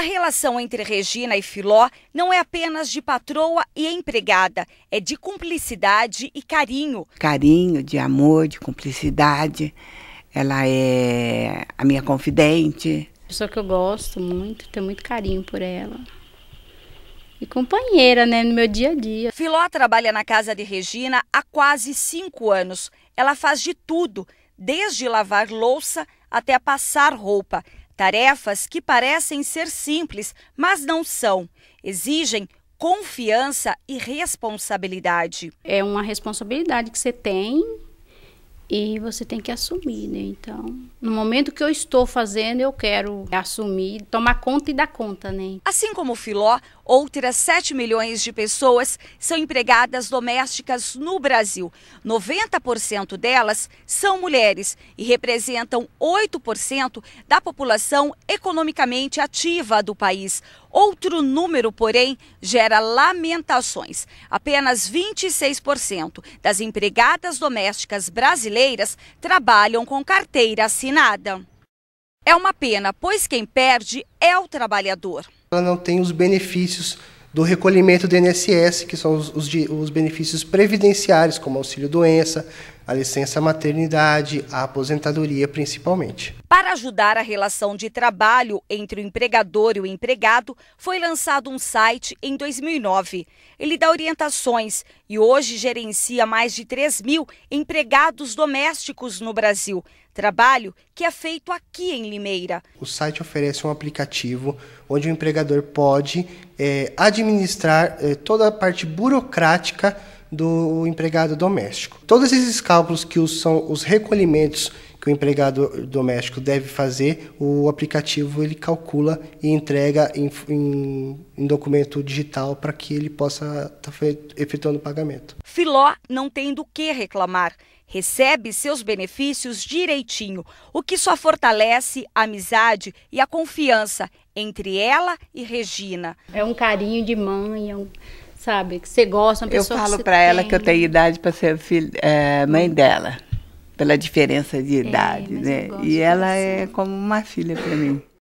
A relação entre Regina e Filó não é apenas de patroa e empregada, é de cumplicidade e carinho. Carinho, de amor, de cumplicidade. Ela é a minha confidente. Pessoa que eu gosto muito, tenho muito carinho por ela e companheira, né, no meu dia a dia. Filó trabalha na casa de Regina há quase cinco anos. Ela faz de tudo, desde lavar louça até passar roupa. Tarefas que parecem ser simples, mas não são. Exigem confiança e responsabilidade. É uma responsabilidade que você tem e você tem que assumir, né? Então, no momento que eu estou fazendo, eu quero assumir, tomar conta e dar conta, né? Assim como o Filó, outras 7 milhões de pessoas são empregadas domésticas no Brasil. 90% delas são mulheres e representam 8% da população economicamente ativa do país. Outro número, porém, gera lamentações. Apenas 26% das empregadas domésticas brasileiras brasileiras trabalham com carteira assinada. É uma pena, pois quem perde é o trabalhador. Ela não tem os benefícios do recolhimento do INSS, que são os, os, os benefícios previdenciários, como auxílio-doença, a licença maternidade, a aposentadoria principalmente. Para ajudar a relação de trabalho entre o empregador e o empregado, foi lançado um site em 2009. Ele dá orientações e hoje gerencia mais de 3 mil empregados domésticos no Brasil. Trabalho que é feito aqui em Limeira. O site oferece um aplicativo onde o empregador pode é, administrar é, toda a parte burocrática do empregado doméstico. Todos esses cálculos que são os recolhimentos que o empregado doméstico deve fazer, o aplicativo ele calcula e entrega em, em, em documento digital para que ele possa estar tá efetuando o pagamento. Filó não tem do que reclamar. Recebe seus benefícios direitinho, o que só fortalece a amizade e a confiança entre ela e Regina. É um carinho de mãe, é um sabe? Que você gosta, uma pessoa Eu falo para ela que eu tenho idade para ser é, mãe dela, pela diferença de é, idade, né? é, né? E ela é como uma filha para mim.